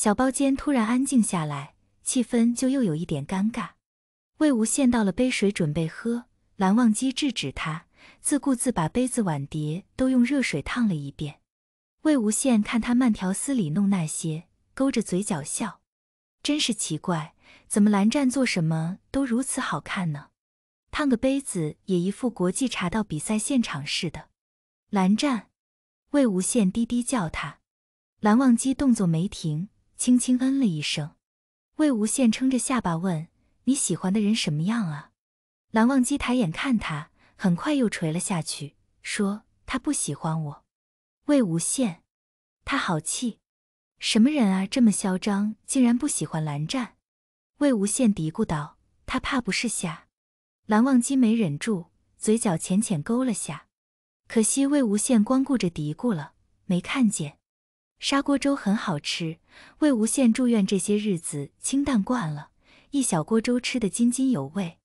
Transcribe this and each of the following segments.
小包间突然安静下来，气氛就又有一点尴尬。魏无羡倒了杯水准备喝，蓝忘机制止他，自顾自把杯子碗碟都用热水烫了一遍。魏无羡看他慢条斯理弄那些，勾着嘴角笑，真是奇怪，怎么蓝湛做什么都如此好看呢？烫个杯子也一副国际茶道比赛现场似的。蓝湛，魏无羡低低叫他，蓝忘机动作没停。轻轻嗯了一声，魏无羡撑着下巴问：“你喜欢的人什么样啊？”蓝忘机抬眼看他，很快又垂了下去，说：“他不喜欢我。”魏无羡，他好气，什么人啊，这么嚣张，竟然不喜欢蓝湛！魏无羡嘀咕道：“他怕不是瞎？”蓝忘机没忍住，嘴角浅浅勾了下，可惜魏无羡光顾着嘀咕了，没看见。砂锅粥很好吃。魏无羡住院这些日子清淡惯了，一小锅粥吃得津津有味。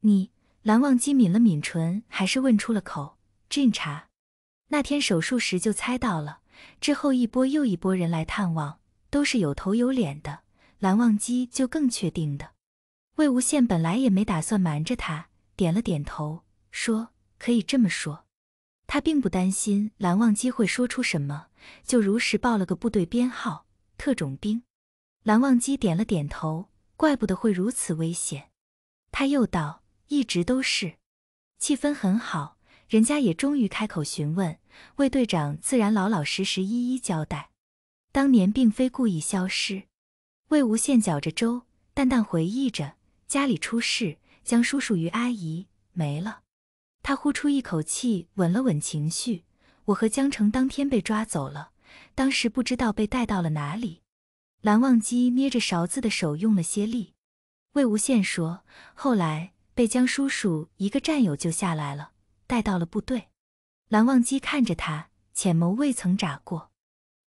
你蓝忘机抿了抿唇，还是问出了口：“晋茶。”那天手术时就猜到了，之后一波又一波人来探望，都是有头有脸的。蓝忘机就更确定的。”魏无羡本来也没打算瞒着他，点了点头，说：“可以这么说。”他并不担心蓝忘机会说出什么，就如实报了个部队编号，特种兵。蓝忘机点了点头，怪不得会如此危险。他又道：“一直都是。”气氛很好，人家也终于开口询问，魏队长自然老老实实一一交代。当年并非故意消失。魏无羡搅着粥，淡淡回忆着：家里出事，江叔叔与阿姨没了。他呼出一口气，稳了稳情绪。我和江城当天被抓走了，当时不知道被带到了哪里。蓝忘机捏着勺子的手用了些力。魏无羡说：“后来被江叔叔一个战友救下来了，带到了部队。”蓝忘机看着他，浅眸未曾眨过。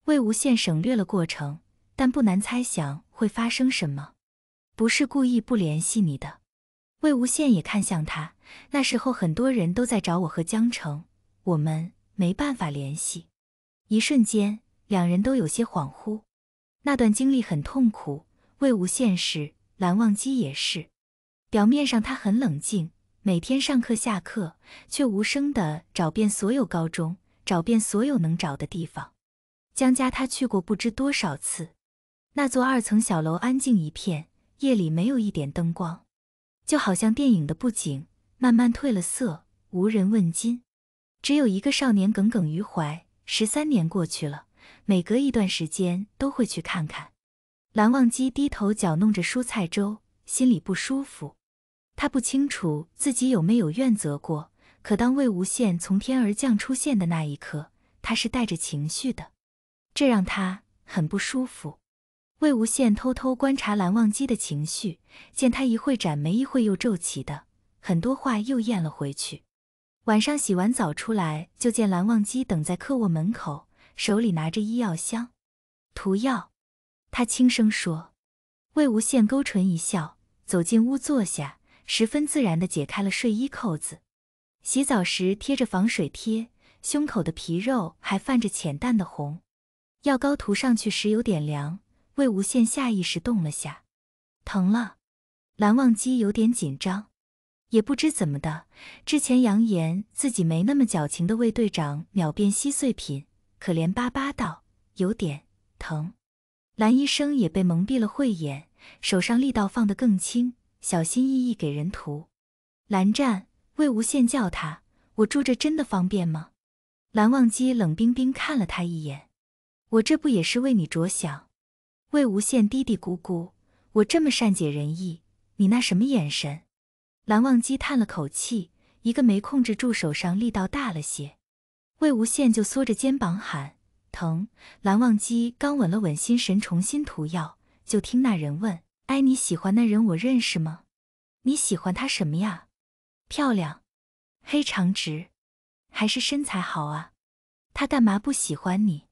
魏无羡省略了过程，但不难猜想会发生什么。不是故意不联系你的。魏无羡也看向他。那时候很多人都在找我和江澄，我们没办法联系。一瞬间，两人都有些恍惚。那段经历很痛苦，魏无羡是，蓝忘机也是。表面上他很冷静，每天上课下课，却无声的找遍所有高中，找遍所有能找的地方。江家他去过不知多少次。那座二层小楼安静一片，夜里没有一点灯光。就好像电影的布景慢慢褪了色，无人问津，只有一个少年耿耿于怀。十三年过去了，每隔一段时间都会去看看。蓝忘机低头搅弄着蔬菜粥，心里不舒服。他不清楚自己有没有怨责过，可当魏无羡从天而降出现的那一刻，他是带着情绪的，这让他很不舒服。魏无羡偷偷观察蓝忘机的情绪，见他一会展眉，一会又皱起的，很多话又咽了回去。晚上洗完澡出来，就见蓝忘机等在客卧门口，手里拿着医药箱，涂药。他轻声说：“魏无羡勾唇一笑，走进屋坐下，十分自然地解开了睡衣扣子。洗澡时贴着防水贴，胸口的皮肉还泛着浅淡的红。药膏涂上去时有点凉。”魏无羡下意识动了下，疼了。蓝忘机有点紧张，也不知怎么的，之前扬言自己没那么矫情的魏队长秒变稀碎品，可怜巴巴道：“有点疼。”蓝医生也被蒙蔽了慧眼，手上力道放得更轻，小心翼翼给人涂。蓝湛，魏无羡叫他：“我住这真的方便吗？”蓝忘机冷冰冰看了他一眼：“我这不也是为你着想。”魏无羡嘀嘀咕咕：“我这么善解人意，你那什么眼神？”蓝忘机叹了口气，一个没控制住，手上力道大了些，魏无羡就缩着肩膀喊：“疼！”蓝忘机刚稳了稳心神，重新涂药，就听那人问：“哎，你喜欢那人，我认识吗？你喜欢他什么呀？漂亮？黑长直？还是身材好啊？他干嘛不喜欢你？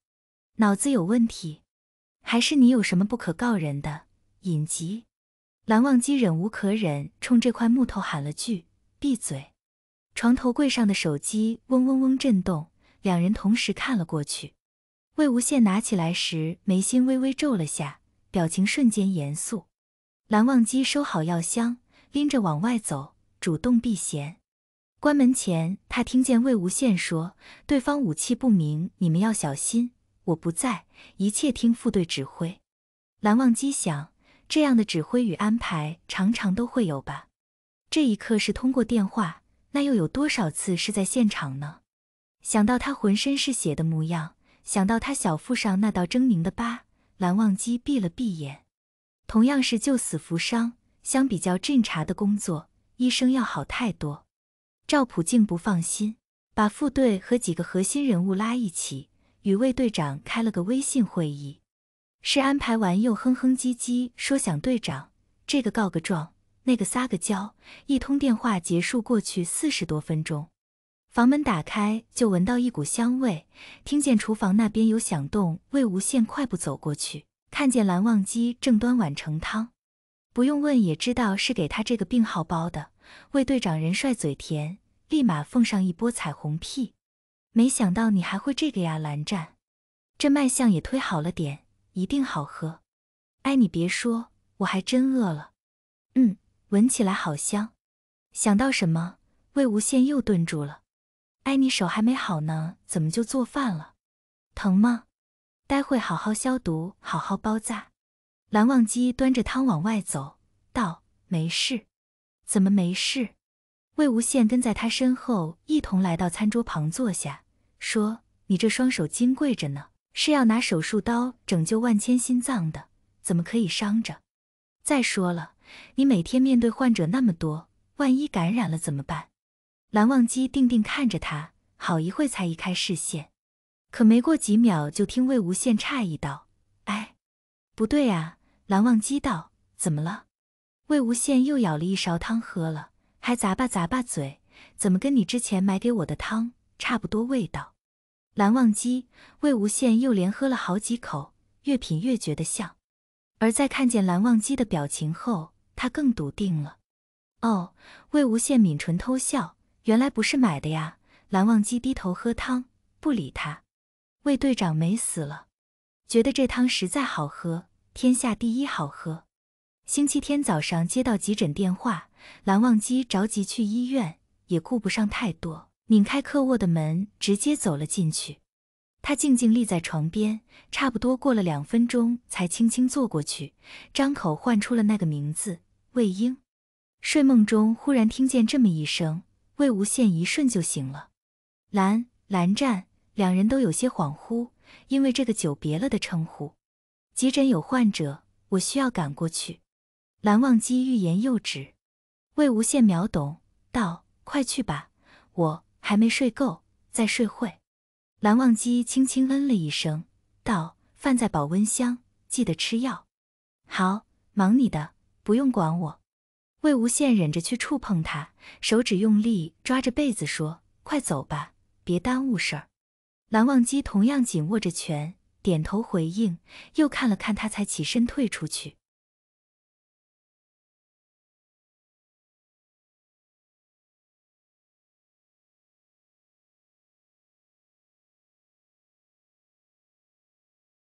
脑子有问题？”还是你有什么不可告人的隐疾？蓝忘机忍无可忍，冲这块木头喊了句：“闭嘴！”床头柜上的手机嗡嗡嗡震动，两人同时看了过去。魏无羡拿起来时，眉心微微皱了下，表情瞬间严肃。蓝忘机收好药箱，拎着往外走，主动避嫌。关门前，他听见魏无羡说：“对方武器不明，你们要小心。”我不在，一切听副队指挥。蓝忘机想，这样的指挥与安排常常都会有吧。这一刻是通过电话，那又有多少次是在现场呢？想到他浑身是血的模样，想到他小腹上那道狰狞的疤，蓝忘机闭了闭眼。同样是救死扶伤，相比较侦查的工作，医生要好太多。赵普静不放心，把副队和几个核心人物拉一起。与魏队长开了个微信会议，是安排完又哼哼唧唧说想队长，这个告个状，那个撒个娇，一通电话结束过去四十多分钟，房门打开就闻到一股香味，听见厨房那边有响动，魏无羡快步走过去，看见蓝忘机正端碗盛汤，不用问也知道是给他这个病号煲的，魏队长人帅嘴甜，立马奉上一波彩虹屁。没想到你还会这个呀，蓝湛，这卖相也忒好了点，一定好喝。哎，你别说，我还真饿了。嗯，闻起来好香。想到什么，魏无羡又顿住了。哎，你手还没好呢，怎么就做饭了？疼吗？待会好好消毒，好好包扎。蓝忘机端着汤往外走，道：没事。怎么没事？魏无羡跟在他身后，一同来到餐桌旁坐下，说：“你这双手金贵着呢，是要拿手术刀拯救万千心脏的，怎么可以伤着？再说了，你每天面对患者那么多，万一感染了怎么办？”蓝忘机定定看着他，好一会才移开视线。可没过几秒，就听魏无羡诧异道：“哎，不对啊！”蓝忘机道：“怎么了？”魏无羡又舀了一勺汤喝了。还咂吧咂吧嘴，怎么跟你之前买给我的汤差不多味道？蓝忘机、魏无羡又连喝了好几口，越品越觉得像。而在看见蓝忘机的表情后，他更笃定了。哦，魏无羡抿唇偷笑，原来不是买的呀。蓝忘机低头喝汤，不理他。魏队长美死了，觉得这汤实在好喝，天下第一好喝。星期天早上接到急诊电话。蓝忘机着急去医院，也顾不上太多，拧开客卧的门，直接走了进去。他静静立在床边，差不多过了两分钟，才轻轻坐过去，张口唤出了那个名字：魏婴。睡梦中忽然听见这么一声，魏无羡一瞬就醒了。蓝蓝湛两人都有些恍惚，因为这个久别了的称呼。急诊有患者，我需要赶过去。蓝忘机欲言又止。魏无羡秒懂，道：“快去吧，我还没睡够，再睡会。”蓝忘机轻轻嗯了一声，道：“饭在保温箱，记得吃药。”“好，忙你的，不用管我。”魏无羡忍着去触碰他，手指用力抓着被子说：“快走吧，别耽误事儿。”蓝忘机同样紧握着拳，点头回应，又看了看他，才起身退出去。